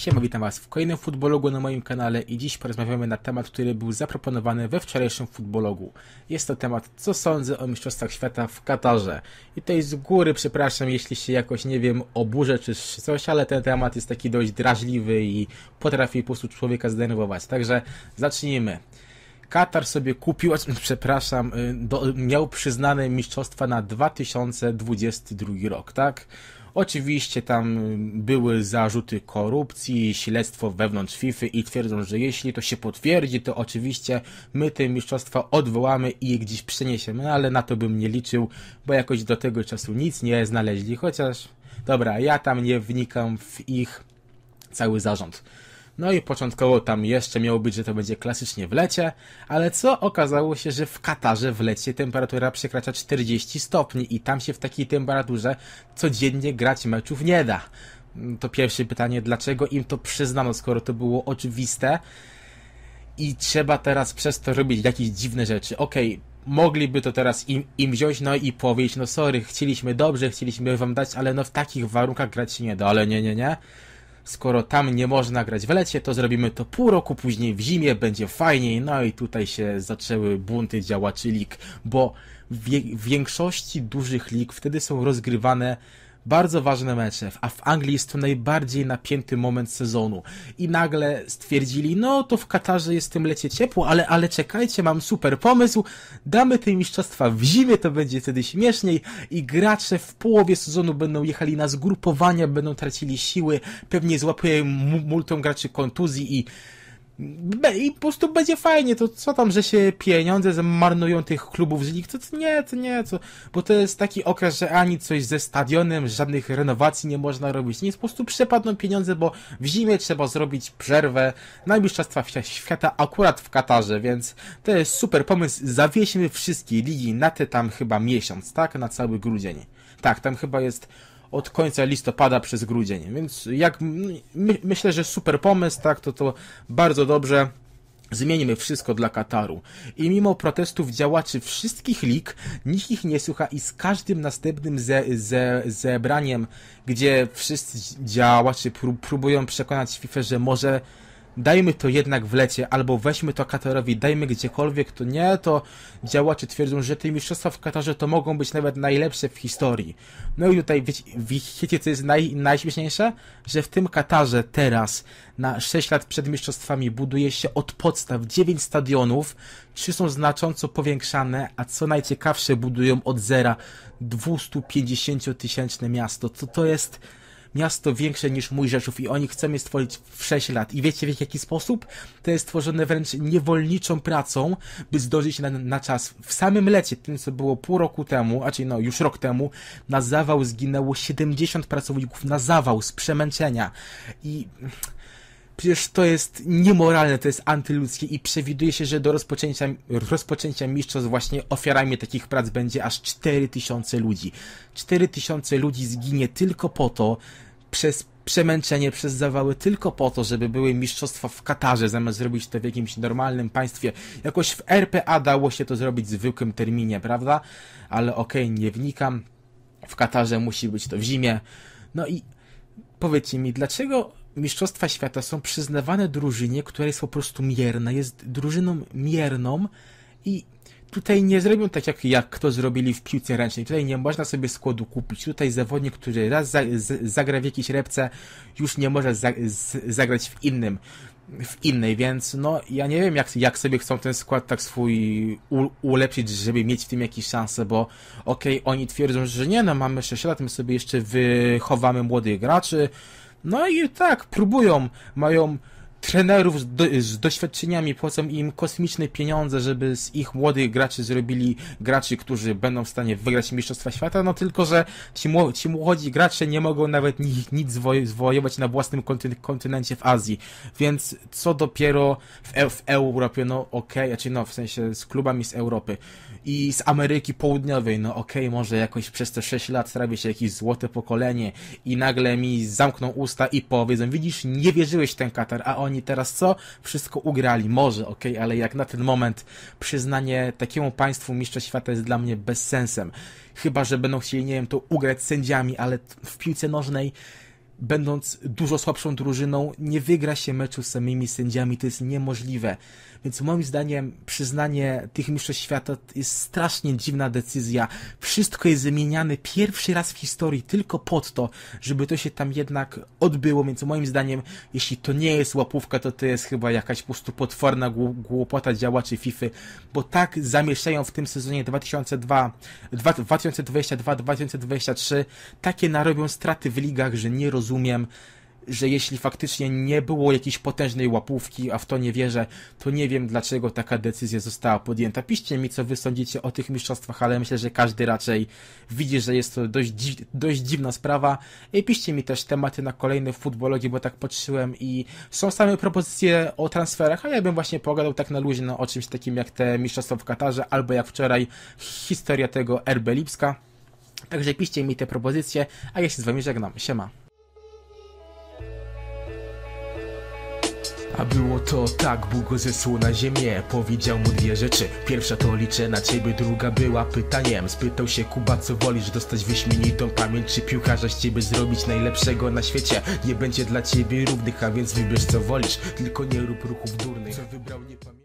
Siema, witam Was w kolejnym futbologu na moim kanale i dziś porozmawiamy na temat, który był zaproponowany we wczorajszym futbologu. Jest to temat, co sądzę o Mistrzostwach Świata w Katarze. I tutaj z góry przepraszam, jeśli się jakoś, nie wiem, oburzę czy coś, ale ten temat jest taki dość drażliwy i potrafi po prostu człowieka zdenerwować. Także zacznijmy. Katar sobie kupił, przepraszam, y, do, miał przyznane mistrzostwa na 2022 rok, tak? Oczywiście tam y, były zarzuty korupcji, śledztwo wewnątrz FIFA i twierdzą, że jeśli to się potwierdzi, to oczywiście my te mistrzostwa odwołamy i je gdzieś przeniesiemy, no ale na to bym nie liczył, bo jakoś do tego czasu nic nie znaleźli, chociaż dobra, ja tam nie wnikam w ich cały zarząd. No i początkowo tam jeszcze miało być, że to będzie klasycznie w lecie, ale co okazało się, że w Katarze w lecie temperatura przekracza 40 stopni i tam się w takiej temperaturze codziennie grać meczów nie da. To pierwsze pytanie, dlaczego im to przyznano, skoro to było oczywiste? I trzeba teraz przez to robić jakieś dziwne rzeczy. Okej, okay, mogliby to teraz im, im wziąć, no i powiedzieć, no sorry, chcieliśmy dobrze, chcieliśmy wam dać, ale no w takich warunkach grać się nie da, ale nie, nie, nie skoro tam nie można grać w lecie, to zrobimy to pół roku później w zimie, będzie fajniej. No i tutaj się zaczęły bunty działaczy lig, bo w większości dużych lig wtedy są rozgrywane bardzo ważne mecze, a w Anglii jest to najbardziej napięty moment sezonu. I nagle stwierdzili, no to w Katarze jest w tym lecie ciepło, ale, ale czekajcie, mam super pomysł, damy te mistrzostwa w zimie, to będzie wtedy śmieszniej i gracze w połowie sezonu będą jechali na zgrupowania, będą tracili siły, pewnie złapują multą graczy kontuzji i i po prostu będzie fajnie, to co tam, że się pieniądze zmarnują tych klubów z lig, to, to nie, to nie, to, bo to jest taki okres, że ani coś ze stadionem, żadnych renowacji nie można robić, jest po prostu przepadną pieniądze, bo w zimie trzeba zrobić przerwę na mistrzostwa świata akurat w Katarze, więc to jest super pomysł, zawiesimy wszystkie ligi na te tam chyba miesiąc, tak, na cały grudzień. Tak, tam chyba jest od końca listopada przez grudzień. Więc jak my, myślę, że super pomysł, tak, to to bardzo dobrze. Zmienimy wszystko dla Kataru. I mimo protestów działaczy wszystkich lig, nikt ich nie słucha i z każdym następnym ze, ze, zebraniem, gdzie wszyscy działacze próbują przekonać FIFA, że może dajmy to jednak w lecie, albo weźmy to Katarowi, dajmy gdziekolwiek, to nie, to działacze twierdzą, że te mistrzostwa w Katarze to mogą być nawet najlepsze w historii. No i tutaj wiecie, wiecie co jest naj, najśmieszniejsze? Że w tym Katarze teraz, na 6 lat przed mistrzostwami, buduje się od podstaw 9 stadionów, trzy są znacząco powiększane, a co najciekawsze budują od zera 250 tysięczne miasto. Co to jest miasto większe niż mój Rzeszów i oni chcemy stworzyć w 6 lat. I wiecie w jaki sposób? To jest stworzone wręcz niewolniczą pracą, by zdążyć na, na czas. W samym lecie, tym co było pół roku temu, a czyli no już rok temu, na zawał zginęło 70 pracowników, na zawał z przemęczenia. I Przecież to jest niemoralne, to jest antyludzkie i przewiduje się, że do rozpoczęcia, rozpoczęcia mistrzostw właśnie ofiarami takich prac będzie aż 4000 ludzi. 4000 ludzi zginie tylko po to, przez przemęczenie, przez zawały tylko po to, żeby były mistrzostwa w Katarze, zamiast zrobić to w jakimś normalnym państwie. Jakoś w RPA dało się to zrobić w zwykłym terminie, prawda? Ale okej, okay, nie wnikam. W Katarze musi być to w zimie. No i powiedzcie mi, dlaczego Mistrzostwa Świata są przyznawane drużynie, która jest po prostu mierna, jest drużyną mierną i tutaj nie zrobią tak jak, jak to zrobili w piłce ręcznej. Tutaj nie można sobie składu kupić. Tutaj zawodnik, który raz za, z, zagra w jakiejś repce, już nie może za, z, zagrać w innym, w innej, więc no ja nie wiem jak, jak sobie chcą ten skład tak swój u, ulepszyć, żeby mieć w tym jakieś szanse, bo okej, okay, oni twierdzą, że nie, no mamy 6 lat, my sobie jeszcze wychowamy młodych graczy, no i tak, próbują, mają trenerów z, do, z, doświadczeniami płacą im kosmiczne pieniądze, żeby z ich młodych graczy zrobili graczy, którzy będą w stanie wygrać Mistrzostwa Świata, no tylko, że ci, młodzi, ci młodzi gracze nie mogą nawet nic, nic zwojować na własnym kontyn kontynencie w Azji, więc co dopiero w, e-, w Europie, no okej, okay, znaczy no w sensie z klubami z Europy i z Ameryki Południowej, no okej, okay, może jakoś przez te 6 lat trawi się jakieś złote pokolenie i nagle mi zamkną usta i powiedzą, widzisz, nie wierzyłeś w ten Katar, a on oni teraz co? Wszystko ugrali, może, ok, ale jak na ten moment przyznanie takiemu państwu mistrza świata jest dla mnie bezsensem. Chyba, że będą chcieli, nie wiem, to ugrać sędziami, ale w piłce nożnej będąc dużo słabszą drużyną, nie wygra się meczu z samymi sędziami, to jest niemożliwe. Więc moim zdaniem przyznanie tych mistrzostw świata jest strasznie dziwna decyzja. Wszystko jest zmieniane pierwszy raz w historii tylko pod to, żeby to się tam jednak odbyło, więc moim zdaniem, jeśli to nie jest łapówka, to to jest chyba jakaś po prostu potworna głupota działaczy FIFA, bo tak zamieszają w tym sezonie 2002, 2022-2023, takie narobią straty w ligach, że nie rozumiem rozumiem, że jeśli faktycznie nie było jakiejś potężnej łapówki, a w to nie wierzę, to nie wiem dlaczego taka decyzja została podjęta. Piszcie mi, co wy sądzicie o tych mistrzostwach, ale myślę, że każdy raczej widzi, że jest to dość, dość dziwna sprawa. I piszcie mi też tematy na kolejne futbologi, bo tak patrzyłem i są same propozycje o transferach, a ja bym właśnie pogadał tak na luźno o czymś takim jak te mistrzostwa w Katarze, albo jak wczoraj historia tego RB Lipska. Także piszcie mi te propozycje, a ja się z wami żegnam. Siema. A było to tak, Bóg go zesłał na ziemię Powiedział mu dwie rzeczy Pierwsza to liczę na ciebie, druga była pytaniem Spytał się Kuba co wolisz dostać wyśmienitą pamięć Czy piłkarza z ciebie zrobić najlepszego na świecie Nie będzie dla ciebie równych, a więc wybierz co wolisz Tylko nie rób ruchów durnych Co wybrał nie pamiętam